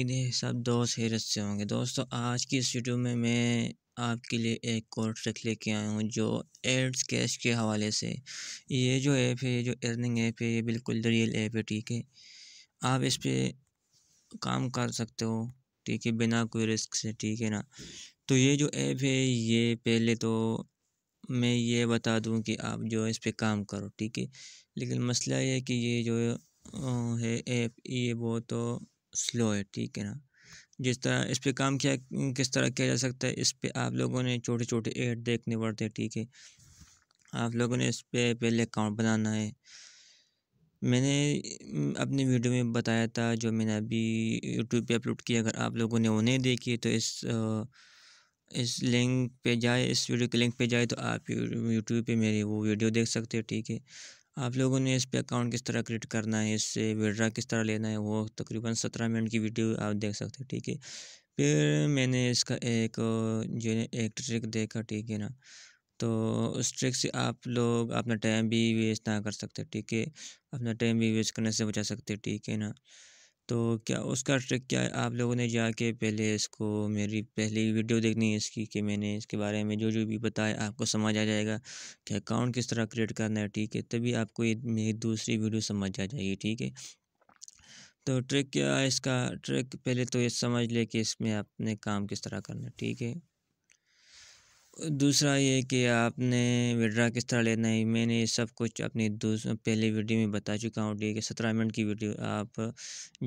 उम्मीद है सब दोस्त हैरत से होंगे दोस्तों आज की इस वीडियो में मैं आपके लिए एक कोर्स ट्रिक लेके आया हूँ जो एड्स कैश के हवाले से ये जो ऐप है ये जो अर्निंग ऐप है ये बिल्कुल रियल ऐप है ठीक है आप इस पर काम कर सकते हो ठीक है बिना कोई रिस्क से ठीक है ना तो ये जो ऐप है ये पहले तो मैं ये बता दूँ कि आप जो इस पर काम करो ठीक है लेकिन मसला ये है कि ये जो है ऐप ये बहुत तो स्लो है ठीक है ना जिस तरह इस पर काम किया किस तरह किया जा सकता है इस पर आप लोगों ने छोटे छोटे एड देखने पड़ते हैं ठीक है आप लोगों ने इस पर पहले अकाउंट बनाना है मैंने अपनी वीडियो में बताया था जो मैंने अभी यूट्यूब पे अपलोड किया अगर आप लोगों ने वो नहीं देखी तो इस इस लिंक पे जाए इस वीडियो के लिंक पे जाए तो आप यूट्यूब पे मेरी वो वीडियो देख सकते हो ठीक है आप लोगों ने इस पे अकाउंट किस तरह क्रिएट करना है इससे विड्रा किस तरह लेना है वो तकरीबन सत्रह मिनट की वीडियो आप देख सकते हो ठीक है फिर मैंने इसका एक जो एक ट्रिक देखा ठीक है ना तो उस ट्रिक से आप लोग अपना टाइम भी वेस्ट ना कर सकते ठीक है अपना टाइम भी वेस्ट करने से बचा सकते ठीक है ना तो क्या उसका ट्रिक क्या है आप लोगों ने जाके पहले इसको मेरी पहली वीडियो देखनी है इसकी कि मैंने इसके बारे में जो जो भी बताया आपको समझ आ जाएगा कि अकाउंट किस तरह क्रिएट करना है ठीक है तभी आपको ये मेरी दूसरी वीडियो समझ आ जाएगी ठीक है तो ट्रिक क्या है इसका ट्रिक पहले तो ये समझ ले कि इसमें आपने काम किस तरह करना है ठीक है दूसरा ये कि आपने विड्रा किस तरह लेना है मैंने सब कुछ अपनी पहले वीडियो में बता चुका हूँ ठीक है सत्रह मिनट की वीडियो आप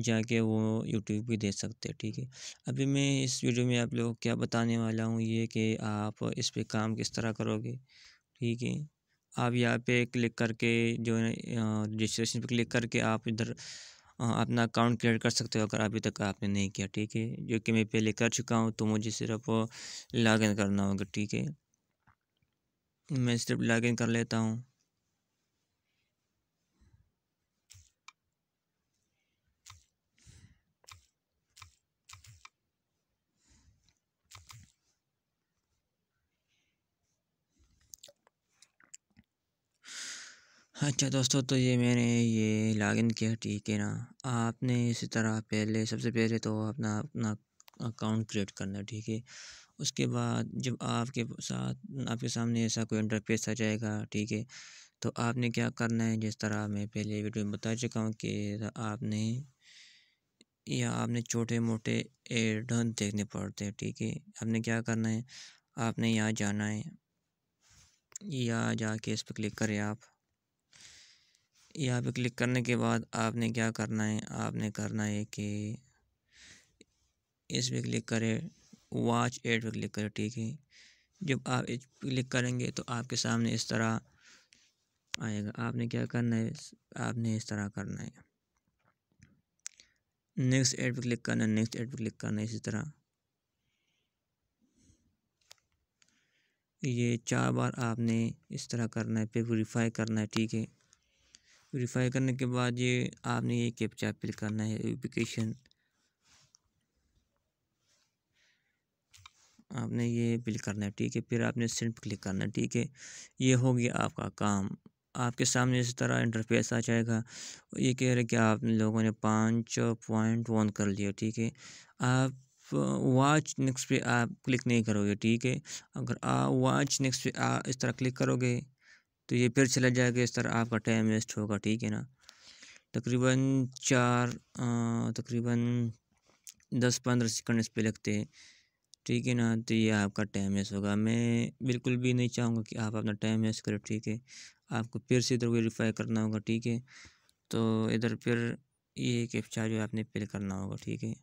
जाके वो यूट्यूब भी दे सकते हैं ठीक है अभी मैं इस वीडियो में आप लोगों को क्या बताने वाला हूँ ये कि आप इस पर काम किस तरह करोगे ठीक है आप यहाँ पे क्लिक करके जो है रजिस्ट्रेशन पर क्लिक करके आप इधर अपना अकाउंट क्रिएट कर सकते हो अगर अभी तक आपने नहीं किया ठीक है जो कि मैं पहले कर चुका हूँ तो मुझे सिर्फ लॉगिन करना होगा ठीक है मैं सिर्फ लॉगिन कर लेता हूँ अच्छा दोस्तों तो ये मैंने ये लॉगिन किया ठीक है ना आपने इसी तरह पहले सबसे पहले तो अपना अपना अकाउंट क्रिएट करना है ठीक है उसके बाद जब आपके साथ आपके सामने ऐसा कोई इंटरफेस आ जाएगा ठीक है तो आपने क्या करना है जिस तरह मैं पहले वीडियो में बता चुका हूँ कि आपने या आपने छोटे मोटे एड देखने पड़ते हैं ठीक है आपने क्या करना है आपने यहाँ जाना है या जाके इस पर क्लिक करें आप यहाँ पे क्लिक करने के बाद आपने क्या करना है आपने करना है कि इस पर क्लिक करें वॉच एड पर क्लिक करें ठीक है जब आप इस पर क्लिक करेंगे तो आपके सामने इस तरह आएगा आपने क्या करना है आपने इस तरह करना है नेक्स्ट एड पर क्लिक करना है नेक्स्ट एड पर क्लिक करना है इसी तरह ये चार बार आपने इस तरह करना है फिर वेरीफाई करना है ठीक है वेरीफाई करने के बाद ये आपने ये कैप्चा फिल करना है एप्लीकेशन आपने ये फिल करना है ठीक है फिर आपने सेंड क्लिक करना है ठीक है ये हो गया आपका काम आपके सामने इस तरह इंटरफेस आ जाएगा ये कह रहे कि आप लोगों ने पाँच पॉइंट वन कर लिया ठीक है आप वॉच uh, नेक्स्ट पे आप क्लिक नहीं करोगे ठीक है अगर आप वॉच नेक्स्ट पे आ इस तरह क्लिक करोगे तो ये फिर चला जाएगा इस तरह आपका टाइम वेस्ट होगा ठीक है ना तकरीबन चार तकरीबन दस पंद्रह सेकंड इस पर लगते हैं ठीक है ना तो ये आपका टाइम वेस्ट होगा मैं बिल्कुल भी नहीं चाहूँगा कि आप अपना टाइम वेस्ट करें ठीक है आपको फिर से इधर वेरीफाई करना होगा ठीक है तो इधर फिर ये कैप्चा जो है आपने फिल करना होगा ठीक है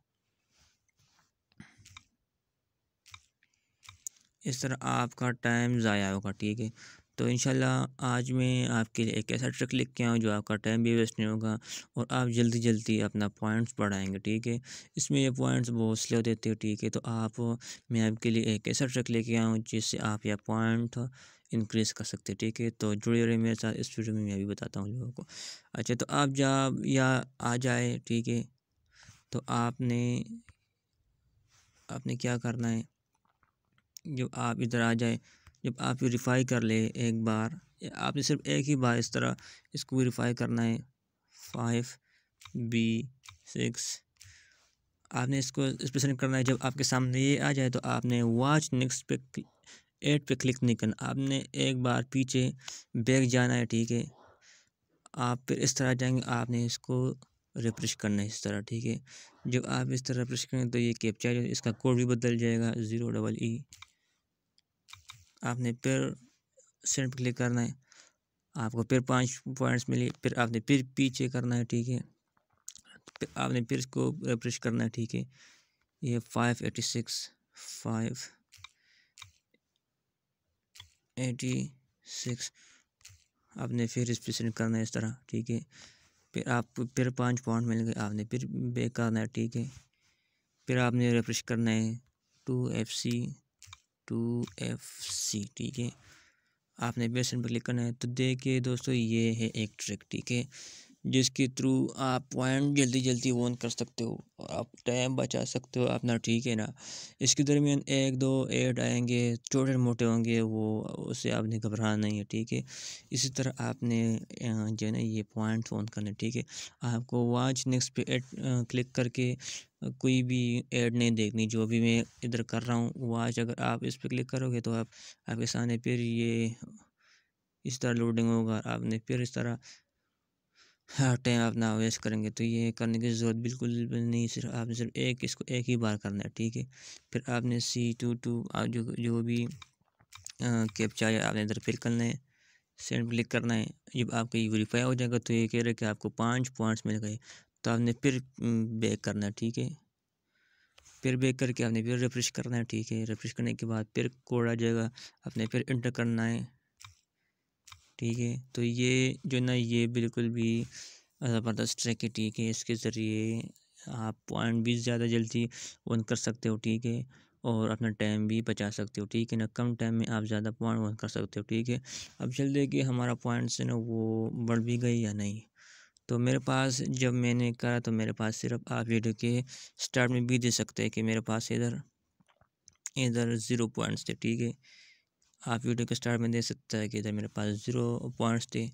इस तरह आपका टाइम ज़ाया होगा ठीक है तो इन आज मैं आपके लिए एक ऐसा ट्रिक लिख के आऊँ जो आपका टाइम भी वेस्ट नहीं होगा और आप जल्दी जल्दी अपना पॉइंट्स बढ़ाएंगे ठीक है इसमें ये पॉइंट्स बहुत स्लो देते हो ठीक है तो आप मैं आपके लिए एक ऐसा ट्रिक लेके आऊँ जिससे आप यह पॉइंट इंक्रीज़ कर सकते ठीक है तो जुड़े रहे मेरे साथ इस वीडियो में मैं भी बताता हूँ लोगों को अच्छा तो आप जब या आ जाए ठीक है तो आपने आपने क्या करना है जब आप इधर आ जाए जब आप प्योरीफाई कर ले एक बार आपने सिर्फ एक ही बार इस तरह इसको प्योरीफाई करना है फाइव बी सिक्स आपने इसको इस पर सेलेक्ट करना है जब आपके सामने ये आ जाए तो आपने वॉच नेक्स्ट पे एट पे क्लिक नहीं करना आपने एक बार पीछे बैग जाना है ठीक है आप फिर इस तरह जाएंगे आपने इसको रिफ्रेश करना है इस तरह ठीक है जब आप इस तरह रिफ्रेश करेंगे तो ये कैप्चर इसका कोड भी बदल जाएगा ज़ीरो डबल ई आपने फिर सेंड क्लिक करना है आपको फिर पाँच पॉइंट्स मिले फिर आपने फिर पीछे करना है ठीक है फिर आपने फिर इसको रिफ्रेश करना है ठीक है ये five eighty six five eighty six आपने फिर इस पर सेंड करना है इस तरह ठीक है फिर आपको फिर पाँच पॉइंट मिल गए आपने फिर बेक करना है ठीक है फिर आपने रिफ्रेश करना है two F C two F C ठीक है आपने बेसन पर क्लिक करना है तो देखिए दोस्तों ये है एक ट्रिक ठीक है जिसके थ्रू आप पॉइंट जल्दी जल्दी वन कर सकते हो और आप टाइम बचा सकते हो अपना ठीक है ना इसके दरमियान एक दो एड आएंगे छोटे मोटे होंगे वो उससे आपने घबराना नहीं है ठीक है इसी तरह आपने जो है ना ये पॉइंट ऑन करने ठीक है आपको वाच नेक्स्ट पे एड क्लिक करके कोई भी एड नहीं देखनी जो भी मैं इधर कर रहा हूँ वाच अगर आप इस पर क्लिक करोगे तो आप आपके सामने फिर ये इस तरह लोडिंग होगा आपने फिर इस तरह हर टाइम आप वेस्ट करेंगे तो ये करने की ज़रूरत बिल्कुल नहीं सिर्फ आपने सिर्फ एक इसको एक ही बार करना है ठीक है फिर आपने सी टू टू आप जो जो भी कैप्चा है आपने इधर फिर करना है सेंड क्लिक करना है जब आपका ये वेरीफाई हो जाएगा तो ये कह रहा है कि आपको पाँच पॉइंट्स मिल गए तो आपने फिर बैक करना है ठीक है फिर बैक करके आपने फिर रिफ्रेश करना है ठीक है रिफ्रेश करने के बाद फिर कोड आ जाएगा आपने फिर इंटर करना है ठीक है तो ये जो ना ये बिल्कुल भी ज़बरदस्त ट्रैक है ठीक है इसके ज़रिए आप पॉइंट भी ज़्यादा जल्दी वन कर सकते हो ठीक है और अपना टाइम भी बचा सकते हो ठीक है ना कम टाइम में आप ज़्यादा पॉइंट वन कर सकते हो ठीक है अब चल देखिए हमारा पॉइंट से ना वो बढ़ भी गई या नहीं तो मेरे पास जब मैंने करा तो मेरे पास सिर्फ आप वीडियो के स्टार्ट में भी दे सकते हैं कि मेरे पास इधर इधर ज़ीरो पॉइंट्स थे ठीक है आप वीडियो के स्टार्ट में देख सकते हैं कि इधर मेरे पास ज़ीरो पॉइंट्स थे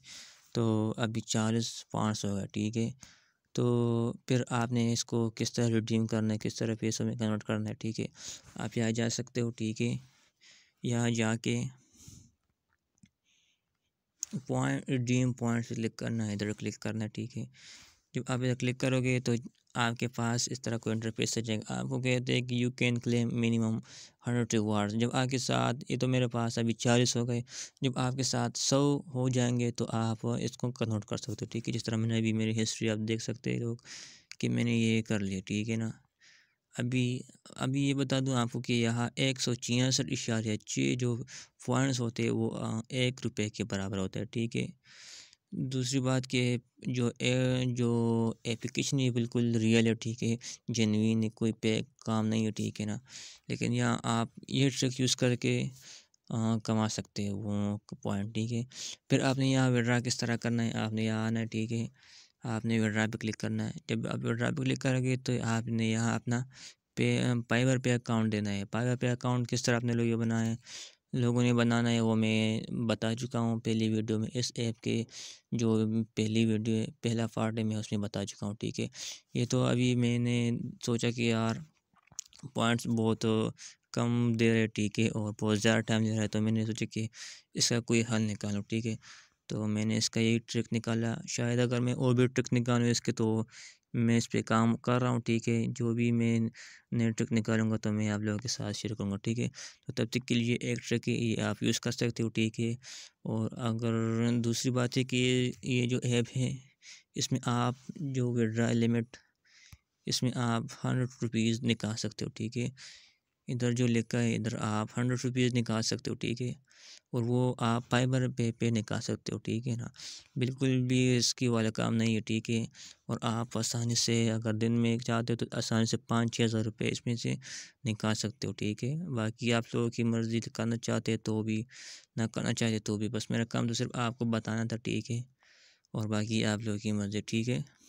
तो अभी चालीस पॉइंट्स होगा ठीक है तो फिर आपने इसको किस तरह रिडीम करना है किस तरह पैसों में कन्वर्ट करना है ठीक है आप यहाँ जा सकते हो ठीक है यहाँ जाके पॉइंट रिडीम पॉइंट्स क्लिक करना है इधर क्लिक करना है ठीक है जब आप इधर क्लिक करोगे तो आपके पास इस तरह कोई इंटरफेस जाएगा आपको कहते हैं कि you can claim minimum hundred reward जब आपके साथ ये तो मेरे पास अभी चालीस हो गए जब आपके साथ सौ हो जाएंगे तो आप इसको कन्वर्ट कर सकते हो ठीक है जिस तरह मैंने अभी मेरी हिस्ट्री आप देख सकते हो लोग कि मैंने ये कर लिया ठीक है ना अभी अभी ये बता दूं आपको कि यहाँ एक सौ छियासठ इशारे छः जो पॉइंट्स होते हैं वो एक रुपये के बराबर होता है ठीक है दूसरी बात कि जो ए, जो एप्लीकेशन ये बिल्कुल रियल है ठीक है जेनविन है कोई पे काम नहीं है ठीक है ना लेकिन यहाँ आप ये ट्रिक यूज़ करके आ, कमा सकते हैं वो पॉइंट ठीक है फिर आपने यहाँ विड्रा किस तरह करना है आपने यहाँ आना है ठीक है आपने विड्रा पे क्लिक करना है जब आप विड्रा पे क्लिक करोगे तो आपने यहाँ अपना पे पाइवर पे अकाउंट देना है पाइवर पे अकाउंट किस तरह आपने लोग ये बनाए लोगों ने बनाना है वो मैं बता चुका हूँ पहली वीडियो में इस ऐप के जो पहली वीडियो पहला पार्ट है मैं उसमें बता चुका हूँ ठीक है ये तो अभी मैंने सोचा कि यार पॉइंट्स बहुत कम दे रहे ठीक है और बहुत ज़्यादा टाइम ले रहा है तो मैंने सोचा कि इसका कोई हल निकालो ठीक है तो मैंने इसका यही ट्रिक निकाला शायद अगर मैं और भी ट्रिक निकालूँ इसके तो मैं इस पर काम कर रहा हूँ ठीक है जो भी मैं नए ट्रिक निकालूंगा तो मैं आप लोगों के साथ शेयर करूँगा ठीक है तो तब तक के लिए एक ट्रिक है ये आप यूज़ कर सकते हो ठीक है और अगर दूसरी बात है कि ये जो ऐप है इसमें आप जो विड्रा लिमिट इसमें आप हंड्रेड रुपीज़ निकाल सकते हो ठीक है इधर जो लिखा है इधर आप हंड्रेड रुपीज़ निकाल सकते हो ठीक है और वो आप फाइबर पे पे निकाल सकते हो ठीक है ना बिल्कुल भी इसकी वाला काम नहीं है ठीक है और आप आसानी से अगर दिन में चाहते हो तो आसानी से पाँच छः हज़ार रुपये इसमें से निकाल सकते हो ठीक है बाकी आप लोगों की मर्ज़ी करना चाहते तो भी ना करना चाहते तो भी बस मेरा काम तो सिर्फ आपको बताना था ठीक है और बाकी आप लोगों की मर्ज़ी ठीक है